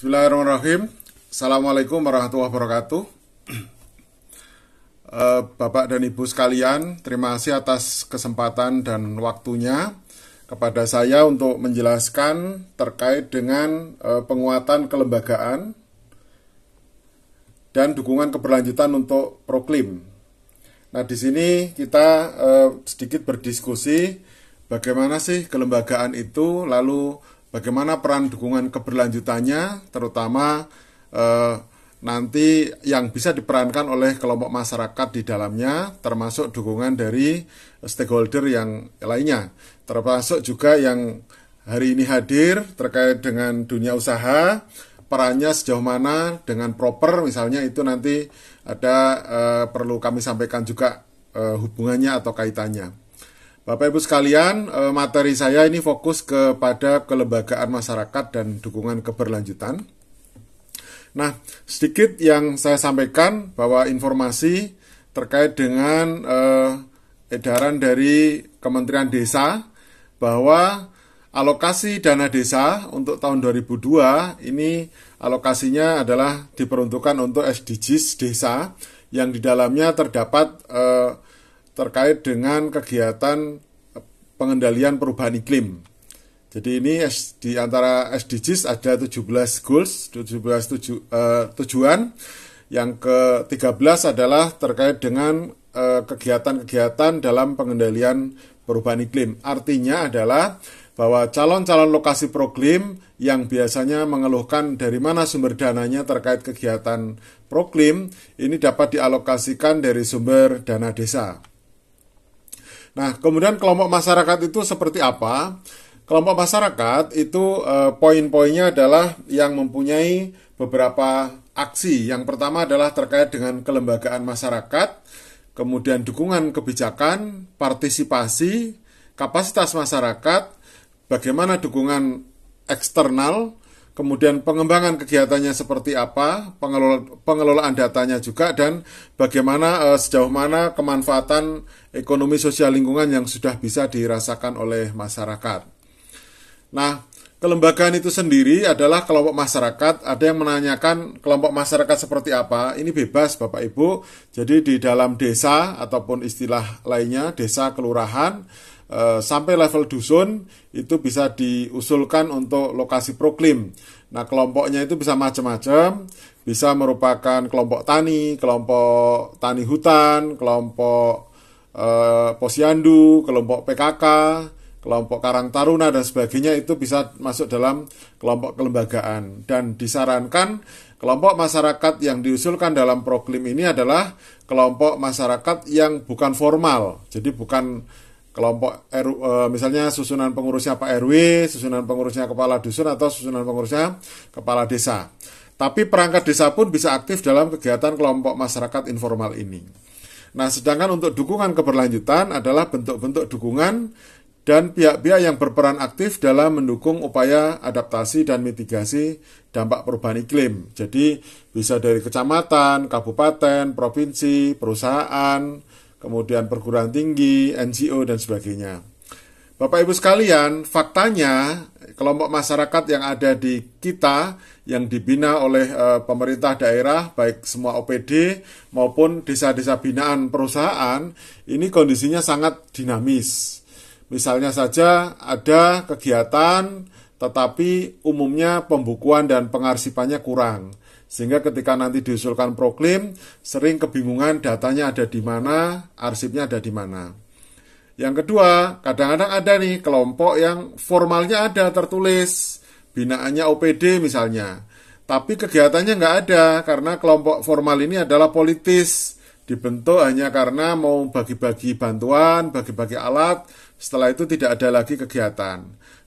Bismillahirrahmanirrahim. Assalamualaikum warahmatullahi wabarakatuh. Eh, Bapak dan Ibu sekalian, terima kasih atas kesempatan dan waktunya kepada saya untuk menjelaskan terkait dengan eh, penguatan kelembagaan dan dukungan keberlanjutan untuk proklim. Nah, di sini kita eh, sedikit berdiskusi bagaimana sih kelembagaan itu lalu bagaimana peran dukungan keberlanjutannya, terutama eh, nanti yang bisa diperankan oleh kelompok masyarakat di dalamnya, termasuk dukungan dari stakeholder yang lainnya, termasuk juga yang hari ini hadir terkait dengan dunia usaha, perannya sejauh mana dengan proper misalnya itu nanti ada eh, perlu kami sampaikan juga eh, hubungannya atau kaitannya. Bapak Ibu sekalian, eh, materi saya ini fokus kepada kelembagaan masyarakat dan dukungan keberlanjutan. Nah, sedikit yang saya sampaikan bahwa informasi terkait dengan eh, edaran dari Kementerian Desa bahwa alokasi dana desa untuk tahun 2002 ini alokasinya adalah diperuntukkan untuk SDGs desa yang di dalamnya terdapat eh, terkait dengan kegiatan pengendalian perubahan iklim. Jadi ini di antara SDGs ada 17 goals, 17 tuju, uh, tujuan. Yang ke-13 adalah terkait dengan kegiatan eh, kegiatan-kegiatan dalam pengendalian perubahan iklim. Artinya adalah bahwa calon-calon lokasi proklim yang biasanya mengeluhkan dari mana sumber dananya terkait kegiatan proklim ini dapat dialokasikan dari sumber dana desa. Nah, kemudian kelompok masyarakat itu seperti apa? Kelompok masyarakat itu eh, poin-poinnya adalah yang mempunyai beberapa aksi. Yang pertama adalah terkait dengan kelembagaan masyarakat, kemudian dukungan kebijakan, partisipasi, kapasitas masyarakat, bagaimana dukungan eksternal, kemudian pengembangan kegiatannya seperti apa, pengelola, pengelolaan datanya juga, dan bagaimana uh, sejauh mana kemanfaatan ekonomi sosial lingkungan yang sudah bisa dirasakan oleh masyarakat. Nah, kelembagaan itu sendiri adalah kelompok masyarakat. Ada yang menanyakan kelompok masyarakat seperti apa. Ini bebas Bapak Ibu. Jadi di dalam desa ataupun istilah lainnya desa kelurahan Eh, sampai level dusun itu bisa diusulkan untuk lokasi proklim. Nah, kelompoknya itu bisa macam-macam, bisa merupakan kelompok tani, kelompok tani hutan, kelompok e, posyandu, kelompok PKK, kelompok Karang Taruna dan sebagainya itu bisa masuk dalam kelompok kelembagaan dan disarankan kelompok masyarakat yang diusulkan dalam proklim ini adalah kelompok masyarakat yang bukan formal jadi bukan kelompok RU, e, eh, misalnya susunan pengurusnya Pak RW, susunan pengurusnya kepala dusun atau susunan pengurusnya kepala desa. Tapi perangkat desa pun bisa aktif dalam kegiatan kelompok masyarakat informal ini. Nah, sedangkan untuk dukungan keberlanjutan adalah bentuk-bentuk dukungan dan pihak-pihak yang berperan aktif dalam mendukung upaya adaptasi dan mitigasi dampak perubahan iklim. Jadi, bisa dari kecamatan, kabupaten, provinsi, perusahaan, kemudian perguruan tinggi, NGO, dan sebagainya. Bapak Ibu sekalian, faktanya kelompok masyarakat yang ada di kita yang dibina oleh e, pemerintah daerah, baik semua OPD maupun desa-desa binaan perusahaan, ini kondisinya sangat dinamis. Misalnya saja ada kegiatan tetapi umumnya pembukuan dan pengarsipannya kurang sehingga ketika nanti diusulkan proklim, sering kebingungan datanya ada di mana, arsipnya ada di mana. Yang kedua, kadang-kadang ada nih kelompok yang formalnya ada tertulis, binaannya OPD misalnya. Tapi kegiatannya nggak ada karena kelompok formal ini adalah politis dibentuk hanya karena mau bagi-bagi bantuan, bagi-bagi alat, setelah itu tidak ada lagi kegiatan.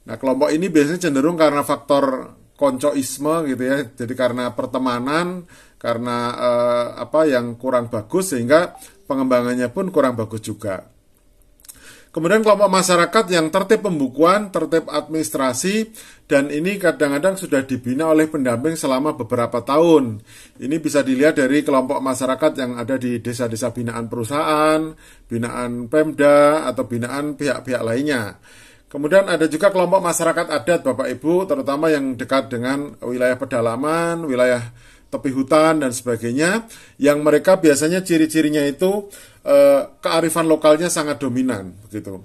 Nah, kelompok ini biasanya cenderung karena faktor koncoisme gitu ya. Jadi karena pertemanan, karena eh, apa yang kurang bagus sehingga pengembangannya pun kurang bagus juga. Kemudian kelompok masyarakat yang tertib pembukuan, tertib administrasi, dan ini kadang-kadang sudah dibina oleh pendamping selama beberapa tahun. Ini bisa dilihat dari kelompok masyarakat yang ada di desa-desa binaan perusahaan, binaan Pemda, atau binaan pihak-pihak lainnya. Kemudian ada juga kelompok masyarakat adat Bapak Ibu, terutama yang dekat dengan wilayah pedalaman, wilayah tepi hutan dan sebagainya, yang mereka biasanya ciri-cirinya itu eh, kearifan lokalnya sangat dominan, begitu.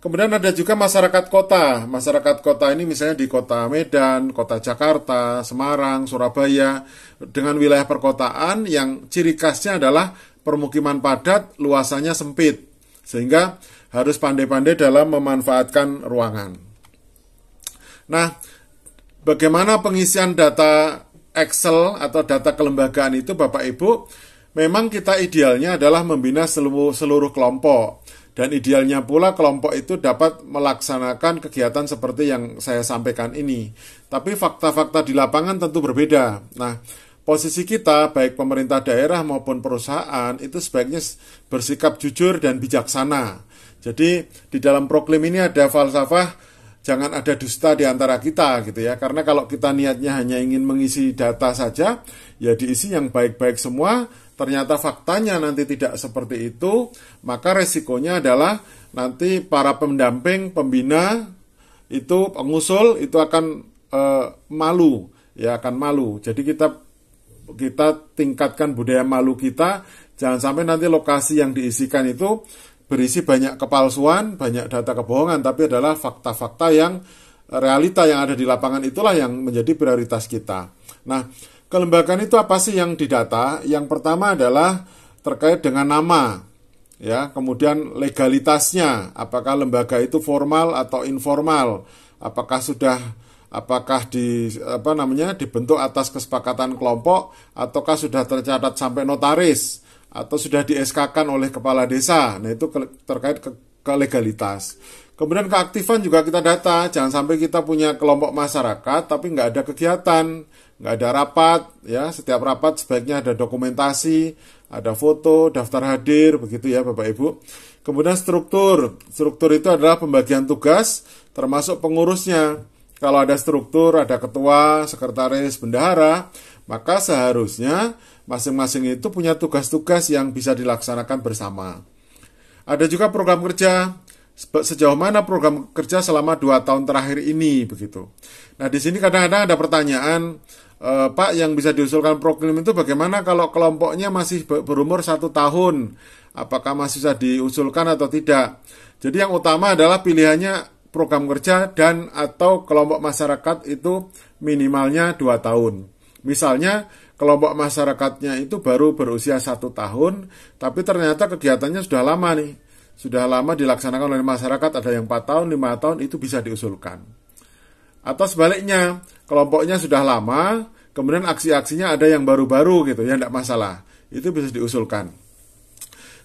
Kemudian ada juga masyarakat kota. Masyarakat kota ini misalnya di kota Medan, kota Jakarta, Semarang, Surabaya, dengan wilayah perkotaan yang ciri khasnya adalah permukiman padat, luasannya sempit. Sehingga harus pandai-pandai dalam memanfaatkan ruangan. Nah, bagaimana pengisian data Excel atau data kelembagaan itu Bapak Ibu? Memang kita idealnya adalah membina seluruh, seluruh kelompok dan idealnya pula kelompok itu dapat melaksanakan kegiatan seperti yang saya sampaikan ini. Tapi fakta-fakta di lapangan tentu berbeda. Nah, posisi kita baik pemerintah daerah maupun perusahaan itu sebaiknya bersikap jujur dan bijaksana jadi di dalam proklim ini ada falsafah jangan ada dusta di antara kita gitu ya. Karena kalau kita niatnya hanya ingin mengisi data saja, ya diisi yang baik-baik semua, ternyata faktanya nanti tidak seperti itu, maka resikonya adalah nanti para pendamping, pembina itu pengusul itu akan e, malu, ya akan malu. Jadi kita kita tingkatkan budaya malu kita, jangan sampai nanti lokasi yang diisikan itu berisi banyak kepalsuan, banyak data kebohongan, tapi adalah fakta-fakta yang eh, realita yang ada di lapangan itulah yang menjadi prioritas kita. Nah, kelembagaan itu apa sih yang didata? Yang pertama adalah terkait dengan nama, ya, kemudian legalitasnya, apakah lembaga itu formal atau informal, apakah sudah apakah di apa namanya dibentuk atas kesepakatan kelompok ataukah sudah tercatat sampai notaris atau sudah di SK-kan oleh kepala desa. Nah, itu ke, terkait ke, ke legalitas. Kemudian keaktifan juga kita data. Jangan sampai kita punya kelompok masyarakat tapi nggak ada kegiatan, nggak ada rapat. Ya, setiap rapat sebaiknya ada dokumentasi, ada foto, daftar hadir, begitu ya Bapak Ibu. Kemudian struktur. Struktur itu adalah pembagian tugas termasuk pengurusnya. Kalau ada struktur, ada ketua, sekretaris, bendahara, maka seharusnya masing-masing itu punya tugas-tugas yang bisa dilaksanakan bersama. Ada juga program kerja, sejauh mana program kerja selama dua tahun terakhir ini begitu. Nah di sini kadang-kadang ada pertanyaan e, Pak yang bisa diusulkan program itu bagaimana kalau kelompoknya masih berumur satu tahun, apakah masih bisa diusulkan atau tidak? Jadi yang utama adalah pilihannya program kerja dan atau kelompok masyarakat itu minimalnya dua tahun. Misalnya kelompok masyarakatnya itu baru berusia satu tahun, tapi ternyata kegiatannya sudah lama nih. Sudah lama dilaksanakan oleh masyarakat, ada yang 4 tahun, lima tahun, itu bisa diusulkan. Atau sebaliknya, kelompoknya sudah lama, kemudian aksi-aksinya ada yang baru-baru gitu ya, tidak masalah. Itu bisa diusulkan.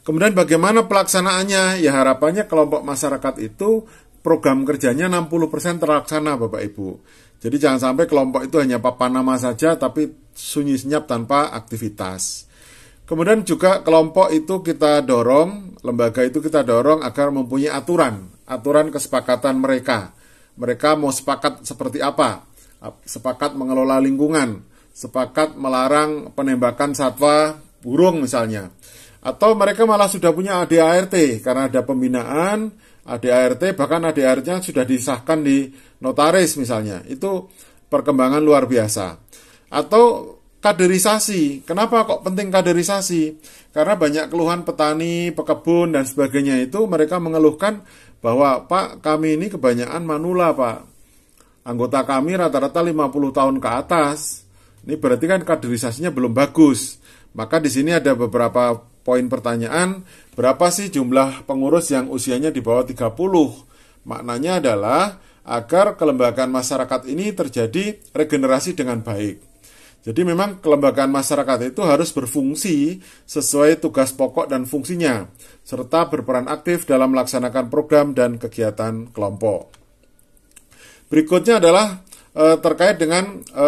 Kemudian bagaimana pelaksanaannya? Ya harapannya kelompok masyarakat itu program kerjanya 60% terlaksana Bapak Ibu. Jadi jangan sampai kelompok itu hanya papan nama saja tapi sunyi senyap tanpa aktivitas. Kemudian juga kelompok itu kita dorong, lembaga itu kita dorong agar mempunyai aturan, aturan kesepakatan mereka. Mereka mau sepakat seperti apa? Sepakat mengelola lingkungan, sepakat melarang penembakan satwa burung misalnya. Atau mereka malah sudah punya ADART karena ada pembinaan, ADART bahkan ADART-nya sudah disahkan di notaris misalnya. Itu perkembangan luar biasa. Atau kaderisasi. Kenapa kok penting kaderisasi? Karena banyak keluhan petani, pekebun dan sebagainya itu mereka mengeluhkan bahwa Pak, kami ini kebanyakan manula, Pak. Anggota kami rata-rata 50 tahun ke atas. Ini berarti kan kaderisasinya belum bagus. Maka di sini ada beberapa Poin pertanyaan, berapa sih jumlah pengurus yang usianya di bawah 30? Maknanya adalah agar kelembagaan masyarakat ini terjadi regenerasi dengan baik. Jadi memang kelembagaan masyarakat itu harus berfungsi sesuai tugas pokok dan fungsinya, serta berperan aktif dalam melaksanakan program dan kegiatan kelompok. Berikutnya adalah e, terkait dengan e,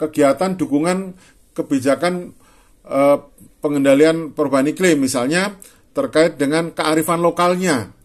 kegiatan dukungan kebijakan Eh, pengendalian perubahan iklim misalnya terkait dengan kearifan lokalnya.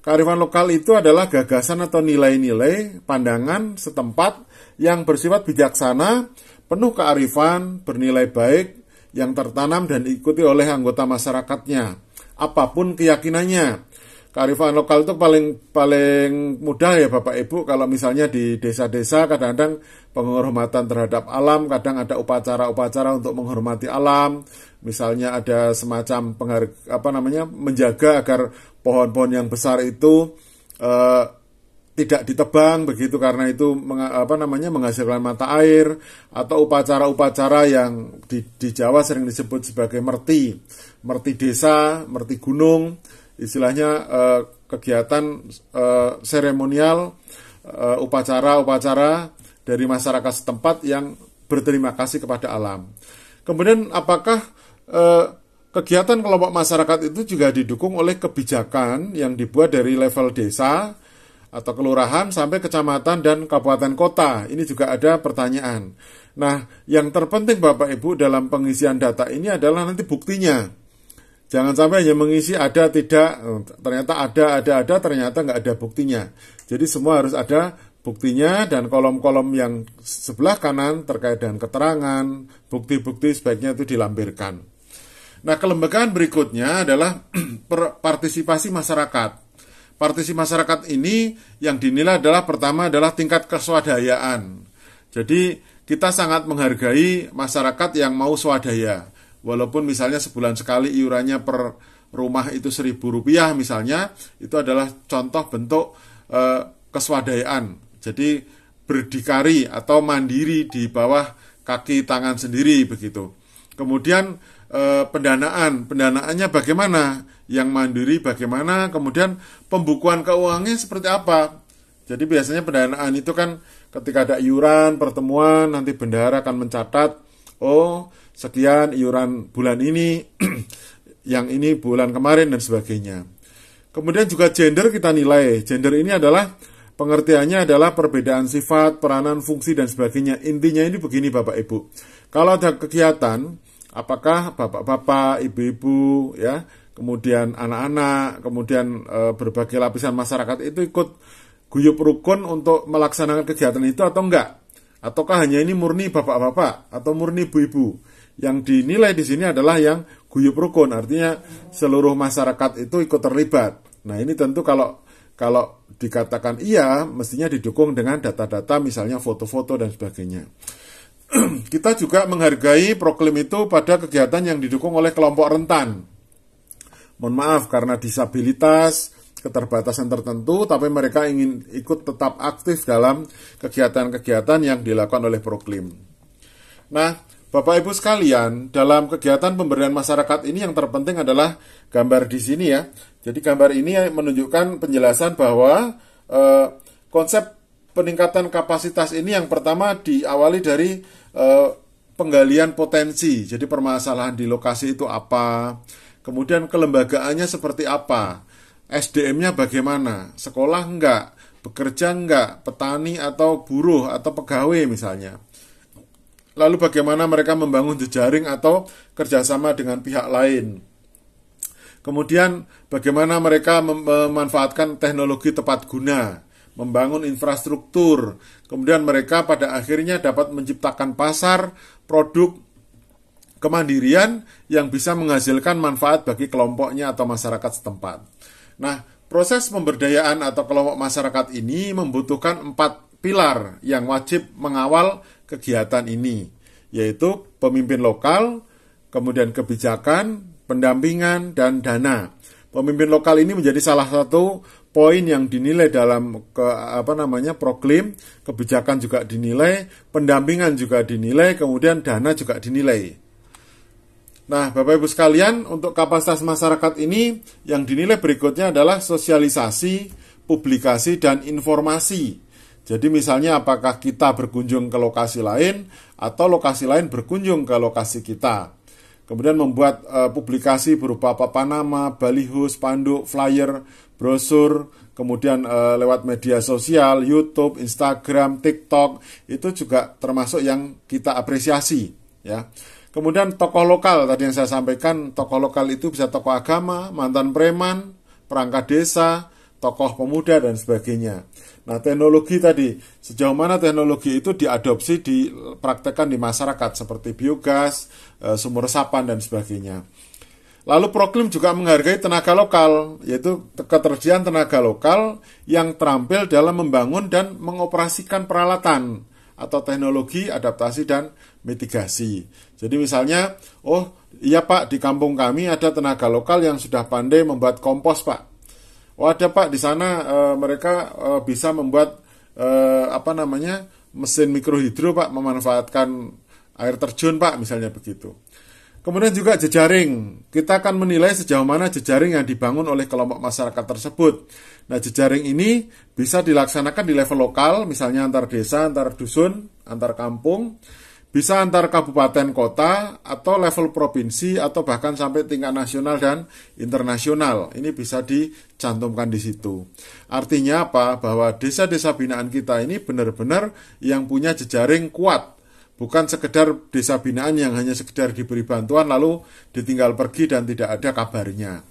Kearifan lokal itu adalah gagasan atau nilai-nilai pandangan setempat yang bersifat bijaksana, penuh kearifan, bernilai baik, yang tertanam dan diikuti oleh anggota masyarakatnya, apapun keyakinannya kearifan lokal itu paling paling mudah ya Bapak Ibu kalau misalnya di desa-desa kadang-kadang penghormatan terhadap alam, kadang ada upacara-upacara untuk menghormati alam. Misalnya ada semacam penghar apa namanya menjaga agar pohon-pohon yang besar itu eh, tidak ditebang begitu karena itu apa namanya menghasilkan mata air atau upacara-upacara yang di, di Jawa sering disebut sebagai merti, merti desa, merti gunung istilahnya uh, kegiatan uh, seremonial eh, upacara-upacara dari masyarakat setempat yang berterima kasih kepada alam. Kemudian apakah kegiatan kelompok masyarakat itu juga didukung oleh kebijakan yang dibuat dari level desa atau kelurahan sampai kecamatan dan kabupaten kota. Ini juga ada pertanyaan. Nah, yang terpenting Bapak Ibu dalam pengisian data ini adalah nanti buktinya. Jangan sampai hanya mengisi ada tidak, oh, ternyata ada, ada, ada, ternyata nggak ada buktinya. Jadi semua harus ada buktinya dan kolom-kolom yang sebelah kanan terkait dengan keterangan, bukti-bukti sebaiknya itu dilampirkan. Nah, kelembagaan berikutnya adalah partisipasi masyarakat. Partisipasi masyarakat ini yang dinilai adalah pertama adalah tingkat keswadayaan. Jadi kita sangat menghargai masyarakat yang mau swadaya walaupun misalnya sebulan sekali iurannya per rumah itu seribu rupiah misalnya itu adalah contoh bentuk e, keswadayaan jadi berdikari atau mandiri di bawah kaki tangan sendiri begitu kemudian e, pendanaan pendanaannya bagaimana yang mandiri bagaimana kemudian pembukuan keuangannya seperti apa jadi biasanya pendanaan itu kan ketika ada iuran pertemuan nanti bendahara akan mencatat oh sekian iuran bulan ini, yang ini bulan kemarin dan sebagainya. Kemudian juga gender kita nilai. Gender ini adalah pengertiannya adalah perbedaan sifat, peranan, fungsi dan sebagainya. Intinya ini begini Bapak Ibu. Kalau ada kegiatan, apakah bapak-bapak, ibu-ibu ya, kemudian anak-anak, kemudian e, berbagai lapisan masyarakat itu ikut guyup rukun untuk melaksanakan kegiatan itu atau enggak? ataukah hanya ini murni bapak-bapak atau murni ibu-ibu? Yang dinilai di sini adalah yang guyup rukun, artinya seluruh masyarakat itu ikut terlibat. Nah, ini tentu kalau kalau dikatakan iya, mestinya didukung dengan data-data misalnya foto-foto dan sebagainya. Kita juga menghargai proklim itu pada kegiatan yang didukung oleh kelompok rentan. Mohon maaf karena disabilitas, keterbatasan tertentu, tapi mereka ingin ikut tetap aktif dalam kegiatan-kegiatan yang dilakukan oleh Proklim. Nah, Bapak Ibu sekalian, dalam kegiatan pemberian masyarakat ini yang terpenting adalah gambar di sini ya. Jadi gambar ini menunjukkan penjelasan bahwa eh, konsep peningkatan kapasitas ini yang pertama diawali dari eh, penggalian potensi. Jadi permasalahan di lokasi itu apa, kemudian kelembagaannya seperti apa. SDM-nya bagaimana? Sekolah enggak? Bekerja enggak? Petani atau buruh atau pegawai misalnya? Lalu bagaimana mereka membangun jejaring atau kerjasama dengan pihak lain? Kemudian bagaimana mereka mem memanfaatkan teknologi tepat guna, membangun infrastruktur, kemudian mereka pada akhirnya dapat menciptakan pasar, produk, kemandirian yang bisa menghasilkan manfaat bagi kelompoknya atau masyarakat setempat. Nah, proses pemberdayaan atau kelompok masyarakat ini membutuhkan empat pilar yang wajib mengawal kegiatan ini, yaitu pemimpin lokal, kemudian kebijakan, pendampingan, dan dana. Pemimpin lokal ini menjadi salah satu poin yang dinilai dalam ke, apa namanya proklim, kebijakan juga dinilai, pendampingan juga dinilai, kemudian dana juga dinilai. Nah, Bapak Ibu sekalian, untuk kapasitas masyarakat ini yang dinilai berikutnya adalah sosialisasi, publikasi, dan informasi. Jadi misalnya apakah kita berkunjung ke lokasi lain atau lokasi lain berkunjung ke lokasi kita. Kemudian membuat e, publikasi berupa papan nama, baliho, spanduk, flyer, brosur, kemudian e, lewat media sosial, YouTube, Instagram, TikTok, itu juga termasuk yang kita apresiasi, ya. Kemudian tokoh lokal tadi yang saya sampaikan, tokoh lokal itu bisa tokoh agama, mantan preman, perangkat desa, tokoh pemuda dan sebagainya. Nah, teknologi tadi, sejauh mana teknologi itu diadopsi, dipraktekkan di masyarakat seperti biogas, eh, sumur resapan dan sebagainya. Lalu proklim juga menghargai tenaga lokal, yaitu ketersediaan tenaga lokal yang terampil dalam membangun dan mengoperasikan peralatan atau teknologi, adaptasi dan mitigasi. Jadi misalnya, oh iya Pak, di kampung kami ada tenaga lokal yang sudah pandai membuat kompos Pak. Oh ada Pak, di sana e, mereka e, bisa membuat e, apa namanya mesin mikrohidro Pak, memanfaatkan air terjun Pak, misalnya begitu. Kemudian juga jejaring. Kita akan menilai sejauh mana jejaring yang dibangun oleh kelompok masyarakat tersebut. Nah, jejaring ini bisa dilaksanakan di level lokal, misalnya antar desa, antar dusun, antar kampung bisa antar kabupaten kota atau level provinsi atau bahkan sampai tingkat nasional dan internasional. Ini bisa dicantumkan di situ. Artinya apa? Bahwa desa-desa binaan kita ini benar-benar yang punya jejaring kuat. Bukan sekedar desa binaan yang hanya sekedar diberi bantuan lalu ditinggal pergi dan tidak ada kabarnya.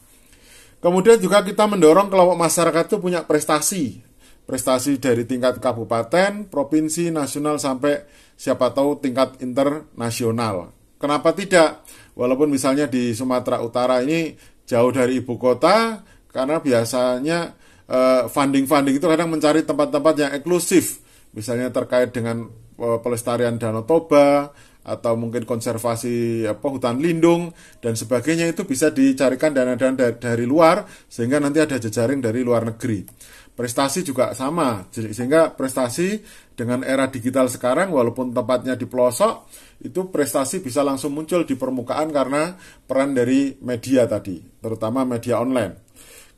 Kemudian juga kita mendorong kelompok masyarakat itu punya prestasi. Prestasi dari tingkat kabupaten, provinsi, nasional sampai siapa tahu tingkat internasional. Kenapa tidak? Walaupun misalnya di Sumatera Utara ini jauh dari ibu kota, karena biasanya eh, funding-funding itu kadang mencari tempat-tempat yang eksklusif, misalnya terkait dengan eh, pelestarian Danau Toba atau mungkin konservasi apa hutan lindung dan sebagainya itu bisa dicarikan dana-dana dari luar sehingga nanti ada jejaring dari luar negeri prestasi juga sama. sehingga prestasi dengan era digital sekarang walaupun tempatnya di pelosok itu prestasi bisa langsung muncul di permukaan karena peran dari media tadi, terutama media online.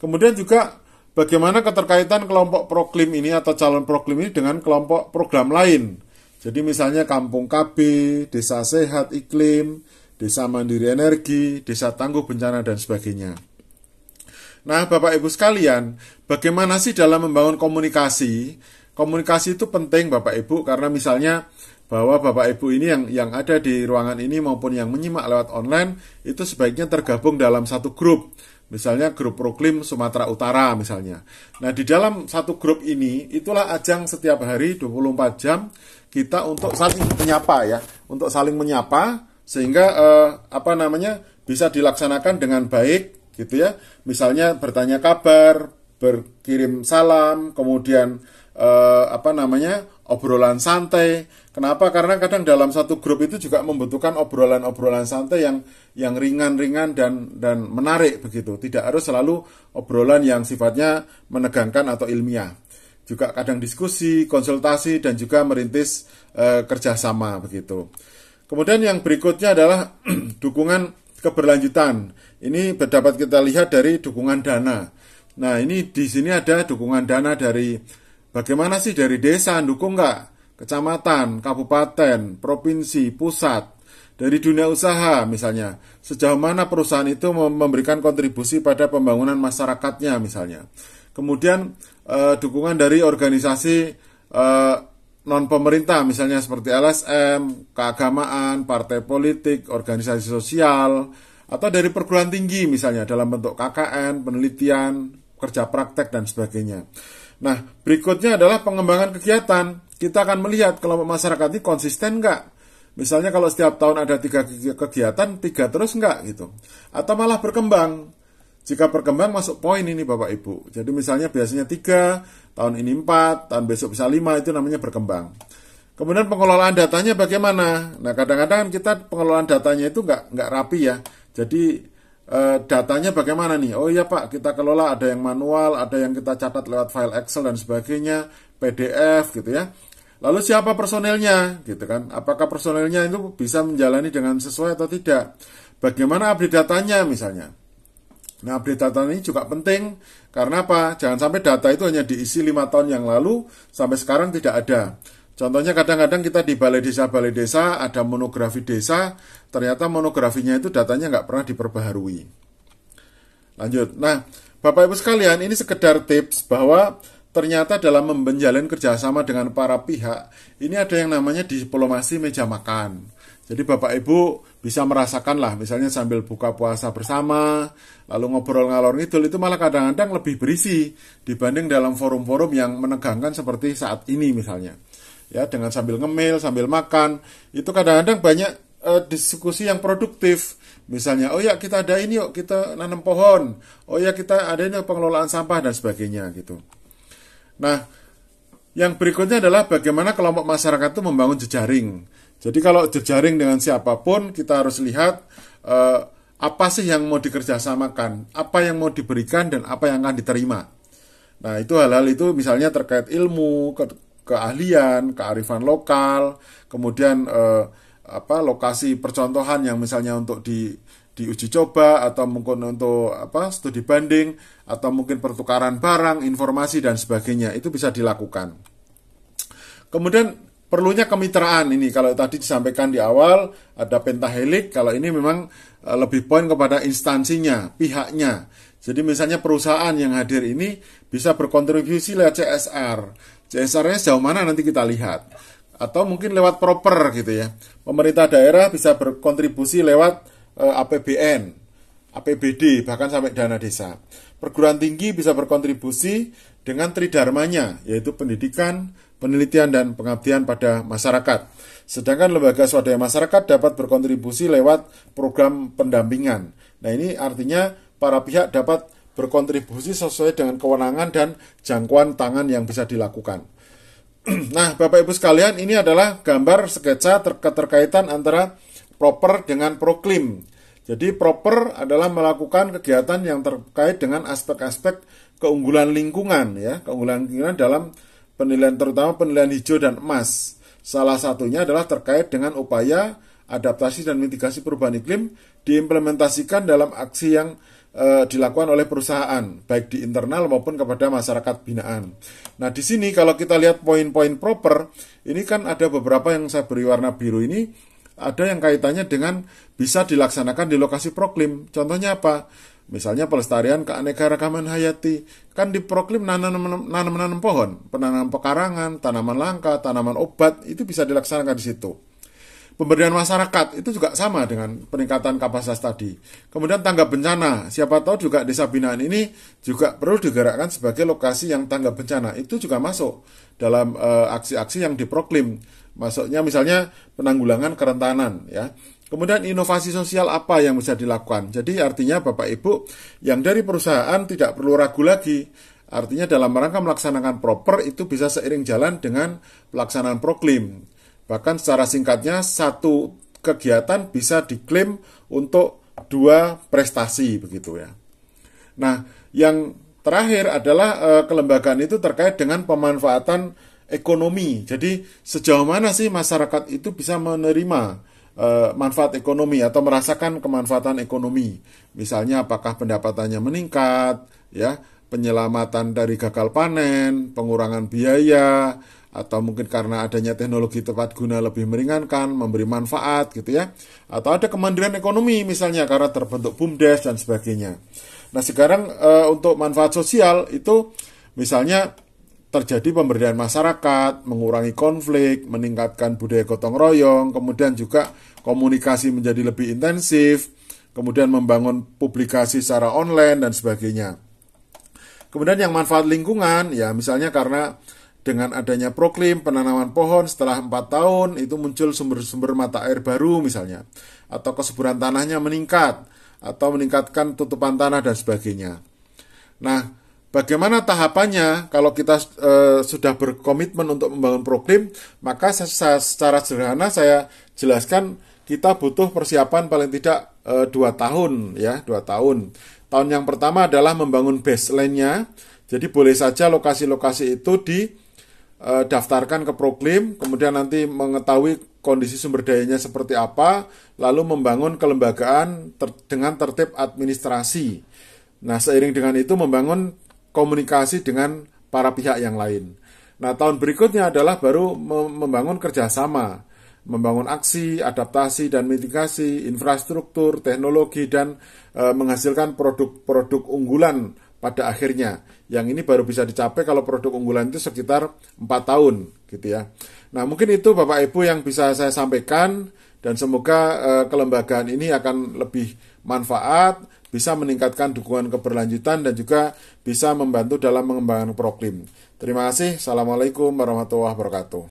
Kemudian juga bagaimana keterkaitan kelompok proklim ini atau calon proklim ini dengan kelompok program lain. Jadi misalnya Kampung KB, Desa Sehat Iklim, Desa Mandiri Energi, Desa Tangguh Bencana dan sebagainya. Nah, Bapak Ibu sekalian, bagaimana sih dalam membangun komunikasi? Komunikasi itu penting Bapak Ibu karena misalnya bahwa Bapak Ibu ini yang yang ada di ruangan ini maupun yang menyimak lewat online itu sebaiknya tergabung dalam satu grup. Misalnya grup Proklim Sumatera Utara misalnya. Nah, di dalam satu grup ini itulah ajang setiap hari 24 jam kita untuk saling menyapa ya, untuk saling menyapa sehingga eh, apa namanya bisa dilaksanakan dengan baik gitu ya. Misalnya bertanya kabar, berkirim salam, kemudian eh, apa namanya obrolan santai. Kenapa? Karena kadang dalam satu grup itu juga membutuhkan obrolan-obrolan santai yang yang ringan-ringan dan dan menarik begitu. Tidak harus selalu obrolan yang sifatnya menegangkan atau ilmiah. Juga kadang diskusi, konsultasi dan juga merintis eh, kerjasama begitu. Kemudian yang berikutnya adalah dukungan keberlanjutan. Ini dapat kita lihat dari dukungan dana. Nah, ini di sini ada dukungan dana dari bagaimana sih dari desa dukung nggak? Kecamatan, kabupaten, provinsi, pusat, dari dunia usaha misalnya. Sejauh mana perusahaan itu memberikan kontribusi pada pembangunan masyarakatnya misalnya. Kemudian eh, dukungan dari organisasi eh, non pemerintah misalnya seperti LSM, keagamaan, partai politik, organisasi sosial, atau dari perguruan tinggi misalnya dalam bentuk KKN, penelitian, kerja praktek dan sebagainya. Nah, berikutnya adalah pengembangan kegiatan. Kita akan melihat kelompok masyarakat ini konsisten nggak. Misalnya kalau setiap tahun ada tiga kegiatan, tiga terus nggak gitu. Atau malah berkembang. Jika berkembang masuk poin ini Bapak Ibu. Jadi misalnya biasanya 3, tahun ini 4, tahun besok bisa 5, itu namanya berkembang. Kemudian pengelolaan datanya bagaimana? Nah kadang-kadang kita pengelolaan datanya itu nggak, nggak rapi ya. Jadi eh, datanya bagaimana nih? Oh iya Pak, kita kelola ada yang manual, ada yang kita catat lewat file Excel dan sebagainya, PDF gitu ya. Lalu siapa personelnya gitu kan? Apakah personelnya itu bisa menjalani dengan sesuai atau tidak? Bagaimana update datanya misalnya? Nah, update data ini juga penting karena apa? Jangan sampai data itu hanya diisi lima tahun yang lalu sampai sekarang tidak ada. Contohnya kadang-kadang kita di balai desa-balai desa ada monografi desa, ternyata monografinya itu datanya nggak pernah diperbaharui. Lanjut. Nah, Bapak Ibu sekalian, ini sekedar tips bahwa ternyata dalam menjalin kerjasama dengan para pihak, ini ada yang namanya diplomasi meja makan. Jadi Bapak Ibu bisa merasakan lah, misalnya sambil buka puasa bersama, lalu ngobrol ngalor ngidul itu malah kadang-kadang lebih berisi dibanding dalam forum-forum yang menegangkan seperti saat ini misalnya. Ya, dengan sambil ngemil, sambil makan, itu kadang-kadang banyak e, diskusi yang produktif. Misalnya, oh ya kita ada ini yuk, kita nanam pohon. Oh ya kita ada ini pengelolaan sampah dan sebagainya gitu. Nah, yang berikutnya adalah bagaimana kelompok masyarakat itu membangun jejaring jadi kalau jejaring dengan siapapun kita harus lihat eh, apa sih yang mau dikerjasamakan, apa yang mau diberikan dan apa yang akan diterima. Nah itu hal-hal itu misalnya terkait ilmu, ke keahlian, kearifan lokal, kemudian eh, apa lokasi percontohan yang misalnya untuk di diuji coba atau mungkin untuk apa studi banding atau mungkin pertukaran barang, informasi dan sebagainya itu bisa dilakukan. Kemudian perlunya kemitraan ini kalau tadi disampaikan di awal ada pentahelik kalau ini memang eh, lebih poin kepada instansinya pihaknya jadi misalnya perusahaan yang hadir ini bisa berkontribusi lewat CSR CSR-nya sejauh mana nanti kita lihat atau mungkin lewat proper gitu ya pemerintah daerah bisa berkontribusi lewat eh, APBN APBD bahkan sampai dana desa perguruan tinggi bisa berkontribusi dengan tridharmanya yaitu pendidikan penelitian dan pengabdian pada masyarakat. Sedangkan lembaga swadaya masyarakat dapat berkontribusi lewat program pendampingan. Nah, ini artinya para pihak dapat berkontribusi sesuai dengan kewenangan dan jangkauan tangan yang bisa dilakukan. nah, Bapak Ibu sekalian, ini adalah gambar sketsa terkaitan antara proper dengan proklim. Jadi proper adalah melakukan kegiatan yang terkait dengan aspek-aspek keunggulan lingkungan ya, keunggulan lingkungan dalam penilaian terutama penilaian hijau dan emas. Salah satunya adalah terkait dengan upaya adaptasi dan mitigasi perubahan iklim diimplementasikan dalam aksi yang e, dilakukan oleh perusahaan, baik di internal maupun kepada masyarakat binaan. Nah, di sini kalau kita lihat poin-poin proper, ini kan ada beberapa yang saya beri warna biru ini, ada yang kaitannya dengan bisa dilaksanakan di lokasi proklim. Contohnya apa? Misalnya pelestarian keanekaragaman hayati, kan diproklim nanam-nanam pohon, penanaman pekarangan, tanaman langka, tanaman obat, itu bisa dilaksanakan di situ. Pemberdayaan masyarakat itu juga sama dengan peningkatan kapasitas tadi. Kemudian tanggap bencana, siapa tahu juga desa binaan ini juga perlu digerakkan sebagai lokasi yang tanggap bencana. Itu juga masuk dalam eh, aksi-aksi e, yang diproklim. Masuknya misalnya penanggulangan kerentanan ya Kemudian inovasi sosial apa yang bisa dilakukan? Jadi artinya Bapak Ibu yang dari perusahaan tidak perlu ragu lagi. Artinya dalam rangka melaksanakan proper itu bisa seiring jalan dengan pelaksanaan proklim. Bahkan secara singkatnya satu kegiatan bisa diklaim untuk dua prestasi begitu ya. Nah, yang terakhir adalah e, kelembagaan itu terkait dengan pemanfaatan ekonomi. Jadi sejauh mana sih masyarakat itu bisa menerima Eh, manfaat ekonomi atau merasakan kemanfaatan ekonomi. Misalnya apakah pendapatannya meningkat, ya, penyelamatan dari gagal panen, pengurangan biaya, atau mungkin karena adanya teknologi tepat guna lebih meringankan, memberi manfaat gitu ya. Atau ada kemandirian ekonomi misalnya karena terbentuk BUMDes dan sebagainya. Nah, sekarang e, untuk manfaat sosial itu misalnya terjadi pemberdayaan masyarakat, mengurangi konflik, meningkatkan budaya gotong royong, kemudian juga komunikasi menjadi lebih intensif, kemudian membangun publikasi secara online dan sebagainya. Kemudian yang manfaat lingkungan, ya misalnya karena dengan adanya proklim penanaman pohon setelah 4 tahun itu muncul sumber-sumber mata air baru misalnya, atau kesuburan tanahnya meningkat, atau meningkatkan tutupan tanah dan sebagainya. Nah, Bagaimana tahapannya? Kalau kita e, sudah berkomitmen untuk membangun program, maka secara sederhana saya jelaskan kita butuh persiapan paling tidak e, eh, 2 tahun ya, 2 tahun. Tahun yang pertama adalah membangun baseline-nya. Jadi boleh saja lokasi-lokasi itu di e, daftarkan ke proklim, kemudian nanti mengetahui kondisi sumber dayanya seperti apa, lalu membangun kelembagaan ter dengan tertib administrasi. Nah, seiring dengan itu membangun komunikasi dengan para pihak yang lain. Nah, tahun berikutnya adalah baru membangun kerjasama, membangun aksi, adaptasi dan mitigasi, infrastruktur, teknologi dan e, menghasilkan produk-produk unggulan pada akhirnya. Yang ini baru bisa dicapai kalau produk unggulan itu sekitar 4 tahun gitu ya. Nah, mungkin itu Bapak Ibu yang bisa saya sampaikan dan semoga e, kelembagaan ini akan lebih manfaat bisa meningkatkan dukungan keberlanjutan dan juga bisa membantu dalam mengembangkan proklim. Terima kasih. Assalamualaikum warahmatullahi wabarakatuh.